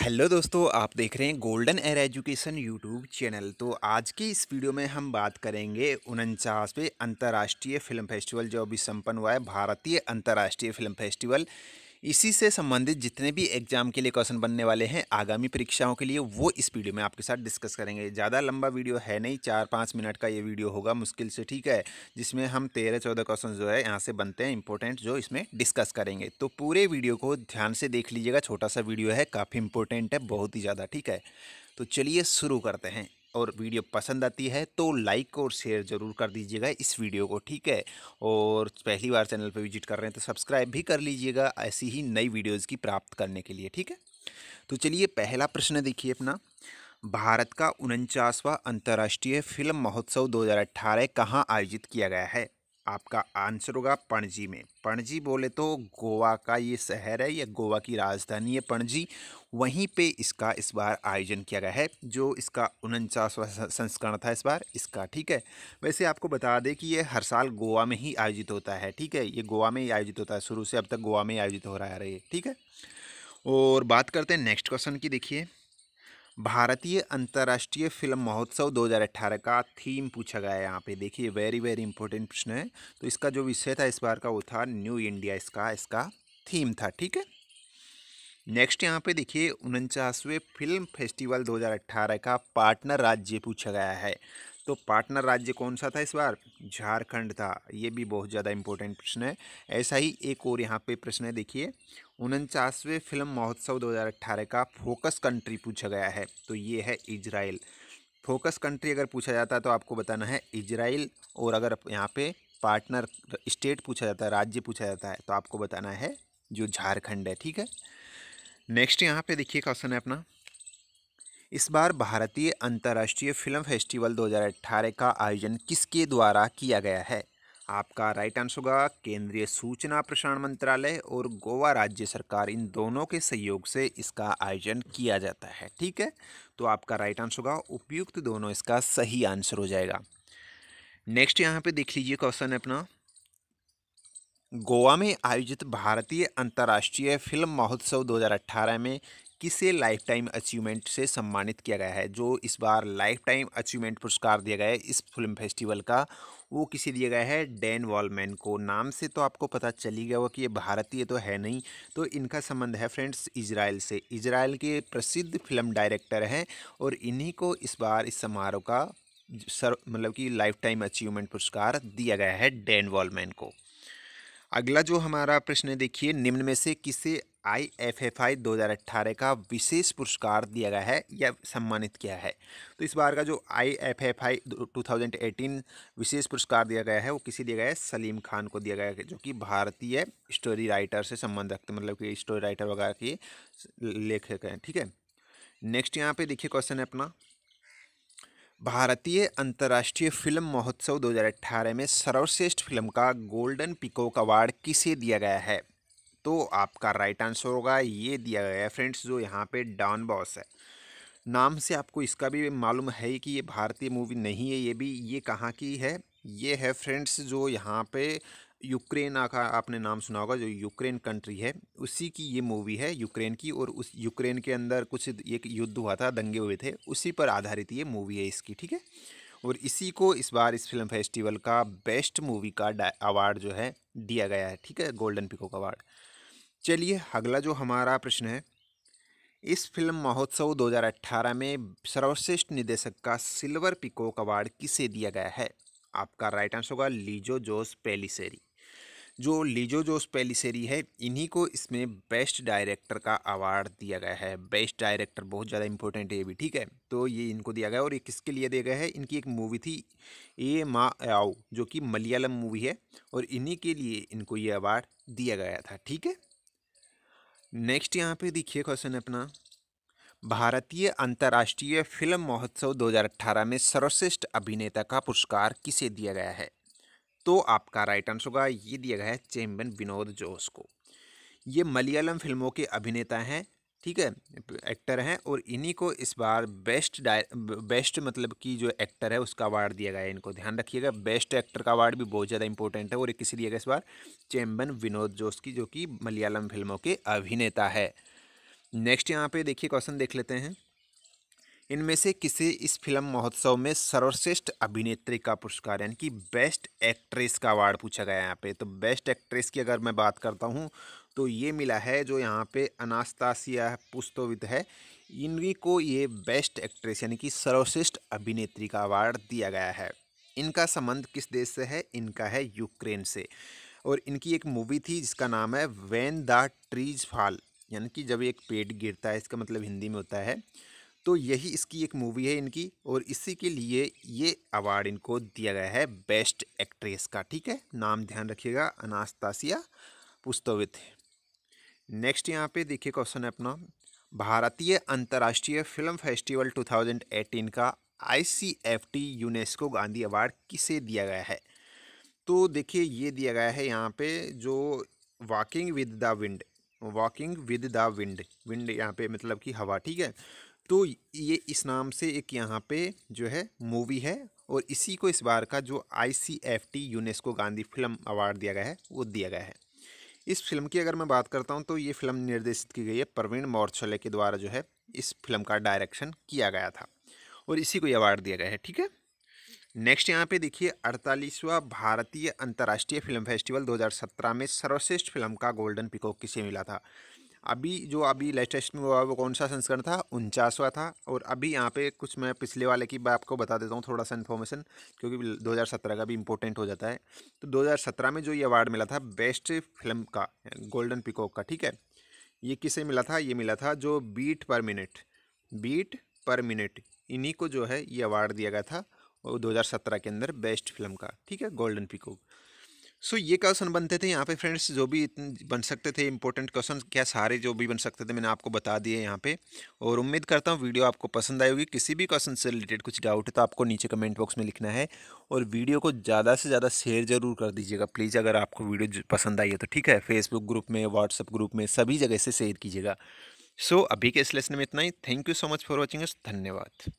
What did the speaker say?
hello दोस्तों आप देख रहे हैं Golden Air Education YouTube channel तो आज की इस वीडियो में हम बात करेंगे उनचासवें अंतर्राष्ट्रीय फिल्म फेस्टिवल जो अभी संपन्न हुआ है भारतीय अंतर्राष्ट्रीय फिल्म फेस्टिवल इसी से संबंधित जितने भी एग्जाम के लिए क्वेश्चन बनने वाले हैं आगामी परीक्षाओं के लिए वो इस वीडियो में आपके साथ डिस्कस करेंगे ज़्यादा लंबा वीडियो है नहीं चार पाँच मिनट का ये वीडियो होगा मुश्किल से ठीक है जिसमें हम तेरह चौदह क्वेश्चन जो है यहाँ से बनते हैं इंपॉर्टेंट जो इसमें डिस्कस करेंगे तो पूरे वीडियो को ध्यान से देख लीजिएगा छोटा सा वीडियो है काफ़ी इंपॉर्टेंट है बहुत ही ज़्यादा ठीक है तो चलिए शुरू करते हैं और वीडियो पसंद आती है तो लाइक और शेयर ज़रूर कर दीजिएगा इस वीडियो को ठीक है और पहली बार चैनल पर विजिट कर रहे हैं तो सब्सक्राइब भी कर लीजिएगा ऐसी ही नई वीडियोज़ की प्राप्त करने के लिए ठीक है तो चलिए पहला प्रश्न देखिए अपना भारत का उनचासवा अंतर्राष्ट्रीय फिल्म महोत्सव 2018 हज़ार कहाँ आयोजित किया गया है आपका आंसर होगा पणजी में पणजी बोले तो गोवा का ये शहर है या गोवा की राजधानी है पणजी वहीं पे इसका इस बार आयोजन किया गया है जो इसका उनचासवा संस्करण था इस बार इसका ठीक है वैसे आपको बता दें कि ये हर साल गोवा में ही आयोजित होता है ठीक है ये गोवा में ही आयोजित होता है शुरू से अब तक गोवा में आयोजित हो रहा है ठीक है और बात करते हैं नेक्स्ट क्वेश्चन की देखिए भारतीय अंतर्राष्ट्रीय फिल्म महोत्सव 2018 का थीम पूछा गया है यहाँ पे देखिए वेरी वेरी इंपॉर्टेंट प्रश्न है तो इसका जो विषय था इस बार का वो था न्यू इंडिया इसका इसका थीम था ठीक है नेक्स्ट यहाँ पे देखिए उनचासवें फिल्म फेस्टिवल 2018 का पार्टनर राज्य पूछा गया है तो पार्टनर राज्य कौन सा था इस बार झारखंड था ये भी बहुत ज़्यादा इंपॉर्टेंट प्रश्न है ऐसा ही एक और यहाँ पे प्रश्न है देखिए उनचासवें फिल्म महोत्सव 2018 का फोकस कंट्री पूछा गया है तो ये है इजराइल फोकस कंट्री अगर पूछा जाता तो आपको बताना है इजराइल और अगर यहाँ पे पार्टनर स्टेट पूछा जाता है राज्य पूछा जाता है तो आपको बताना है जो झारखंड है ठीक है नेक्स्ट यहाँ पे देखिए क्वेश्चन है अपना इस बार भारतीय अंतर्राष्ट्रीय फिल्म फेस्टिवल 2018 का आयोजन किसके द्वारा किया गया है आपका राइट आंसर होगा केंद्रीय सूचना प्रसारण मंत्रालय और गोवा राज्य सरकार इन दोनों के सहयोग से इसका आयोजन किया जाता है ठीक है तो आपका राइट आंसर होगा उपयुक्त दोनों इसका सही आंसर हो जाएगा नेक्स्ट यहाँ पे देख लीजिए क्वेश्चन है अपना गोवा में आयोजित भारतीय अंतर्राष्ट्रीय फिल्म महोत्सव 2018 में किसे लाइफ टाइम अचीवमेंट से सम्मानित किया गया है जो इस बार लाइफ टाइम अचीवमेंट पुरस्कार दिया गया है इस फिल्म फेस्टिवल का वो किसे दिया गया है डैन वॉलमैन को नाम से तो आपको पता चल ही गया होगा कि ये भारतीय तो है नहीं तो इनका संबंध है फ्रेंड्स इजराइल से इजराइल के प्रसिद्ध फिल्म डायरेक्टर हैं और इन्हीं को इस बार इस समारोह का सर मतलब कि लाइफ टाइम अचीवमेंट पुरस्कार दिया गया है डैन वॉलमैन को अगला जो हमारा प्रश्न है देखिए निम्न में से किसे आई एफ एफ आई दो हज़ार अट्ठारह का विशेष पुरस्कार दिया गया है या सम्मानित किया है तो इस बार का जो I F F I two thousand eighteen विशेष पुरस्कार दिया गया है वो किसी दिया गया है सलीम खान को दिया गया है जो कि भारतीय स्टोरी राइटर से संबंध रखते तो मतलब कि स्टोरी राइटर वगैरह के लेखक हैं ठीक है नेक्स्ट यहाँ पे देखिए क्वेश्चन है अपना भारतीय अंतर्राष्ट्रीय फिल्म महोत्सव 2018 में सर्वश्रेष्ठ फिल्म का गोल्डन पिकोक अवार्ड किसे दिया गया है तो आपका राइट आंसर होगा ये दिया गया है फ्रेंड्स जो यहाँ पे डॉन बॉस है नाम से आपको इसका भी मालूम है कि ये भारतीय मूवी नहीं है ये भी ये कहाँ की है ये है फ्रेंड्स जो यहाँ पे यूक्रेन का आपने नाम सुना होगा जो यूक्रेन कंट्री है उसी की ये मूवी है यूक्रेन की और उस यूक्रेन के अंदर कुछ एक युद्ध हुआ था दंगे हुए थे उसी पर आधारित ये मूवी है इसकी ठीक है और इसी को इस बार इस फिल्म फेस्टिवल का बेस्ट मूवी का अवार्ड जो है दिया गया है ठीक है गोल्डन पिकॉक अवार्ड चलिए अगला जो हमारा प्रश्न है इस फिल्म महोत्सव 2018 में सर्वश्रेष्ठ निदेशक का सिल्वर पिकोक अवार्ड किसे दिया गया है आपका राइट आंसर होगा लीजो जोस पेलीसेरी जो लीजो जोस पेलीसेरी है इन्हीं को इसमें बेस्ट डायरेक्टर का अवार्ड दिया गया है बेस्ट डायरेक्टर बहुत ज़्यादा इंपॉर्टेंट है ये भी ठीक है तो ये इनको दिया गया और ये किसके लिए दिया गया है इनकी एक मूवी थी ए मा आओ जो कि मलयालम मूवी है और इन्हीं के लिए इनको ये अवार्ड दिया गया था ठीक है नेक्स्ट यहाँ पे देखिए क्वेश्चन अपना भारतीय अंतर्राष्ट्रीय फिल्म महोत्सव 2018 में सर्वश्रेष्ठ अभिनेता का पुरस्कार किसे दिया गया है तो आपका राइट आंसर होगा ये दिया गया है चेम्बन विनोद जोश को ये मलयालम फिल्मों के अभिनेता हैं ठीक है एक्टर हैं और इन्हीं को इस बार बेस्ट बेस्ट मतलब कि जो एक्टर है उसका अवार्ड दिया गया है इनको ध्यान रखिएगा बेस्ट एक्टर का अवार्ड भी बहुत ज़्यादा इंपॉर्टेंट है और एक किसी दिया गया इस बार चेम्बन विनोद जोश की जो कि मलयालम फिल्मों के अभिनेता है नेक्स्ट यहाँ पे देखिए क्वेश्चन देख लेते हैं इनमें से किसे इस फिल्म महोत्सव में सर्वश्रेष्ठ अभिनेत्री का पुरस्कार यानी कि बेस्ट एक्ट्रेस का अवार्ड पूछा गया यहाँ पे तो बेस्ट एक्ट्रेस की अगर मैं बात करता हूँ तो ये मिला है जो यहाँ पे अनास्तासिया पुस्तोविद है इनवी को ये बेस्ट एक्ट्रेस यानी कि सर्वश्रेष्ठ अभिनेत्री का अवार्ड दिया गया है इनका संबंध किस देश से है इनका है यूक्रेन से और इनकी एक मूवी थी जिसका नाम है वैन द ट्रीज फॉल यानी कि जब एक पेड़ गिरता है इसका मतलब हिंदी में होता है तो यही इसकी एक मूवी है इनकी और इसी के लिए ये अवार्ड इनको दिया गया है बेस्ट एक्ट्रेस का ठीक है नाम ध्यान रखिएगा अनास्तासिया है नेक्स्ट यहाँ पे देखिए क्वेश्चन है अपना भारतीय अंतर्राष्ट्रीय फिल्म फेस्टिवल 2018 का आईसीएफटी यूनेस्को गांधी अवार्ड किसे दिया गया है तो देखिए ये दिया गया है यहाँ पे जो walking with the wind walking with the wind wind यहाँ पे मतलब कि हवा ठीक है तो ये इस नाम से एक यहाँ पे जो है मूवी है और इसी को इस बार का जो I UNESCO Gandhi film award दिया गया है वो दिया गया है इस फिल्म की अगर मैं बात करता हूँ तो ये फिल्म निर्देशित की गई है प्रवीण मौर्चले के द्वारा जो है इस फिल्म का डायरेक्शन किया गया था और इसी को अवार्ड दिया गया है ठीक है नेक्स्ट यहाँ पे देखिए अड़तालीसवा भारतीय अंतर्राष्ट्रीय फिल्म फेस्टिवल 2017 में सर्वश्रेष्ठ फिल्म का गोल्डन पिकॉक किसे मिला था अभी जो अभी लेटेस्ट में हुआ वो कौन सा संस्करण था उनचासवा था और अभी यहाँ पे कुछ मैं पिछले वाले की आपको बता देता हूँ थोड़ा सा इन्फॉर्मेशन क्योंकि 2017 का भी इंपॉर्टेंट हो जाता है तो 2017 में जो ये अवार्ड मिला था बेस्ट फिल्म का गोल्डन पिकॉक का ठीक है ये किसे मिला था ये मिला था जो बीट पर मिनट बीट पर मिनट इन्हीं को जो है ये अवार्ड दिया गया था और 2017 के अंदर बेस्ट फिल्म का ठीक है गोल्डन पिकॉक सो so, ये क्वेश्चन बनते थे यहाँ पे फ्रेंड्स जो भी बन सकते थे इंपॉर्टेंट क्वेश्चन क्या सारे जो भी बन सकते थे मैंने आपको बता दिए यहाँ पे और उम्मीद करता हूँ वीडियो आपको पसंद आई होगी किसी भी क्वेश्चन से रिलेटेड कुछ डाउट है तो आपको नीचे कमेंट बॉक्स में लिखना है और वीडियो को ज़्यादा से ज़्यादा शेयर जरूर कर दीजिएगा प्लीज़ अगर आपको वीडियो पसंद आई है तो ठीक है फेसबुक ग्रुप में व्हाट्सअप ग्रुप में सभी जगह से शेयर कीजिएगा सो अभी के इस लेसन में इतना ही thank you so much for watching धन्यवाद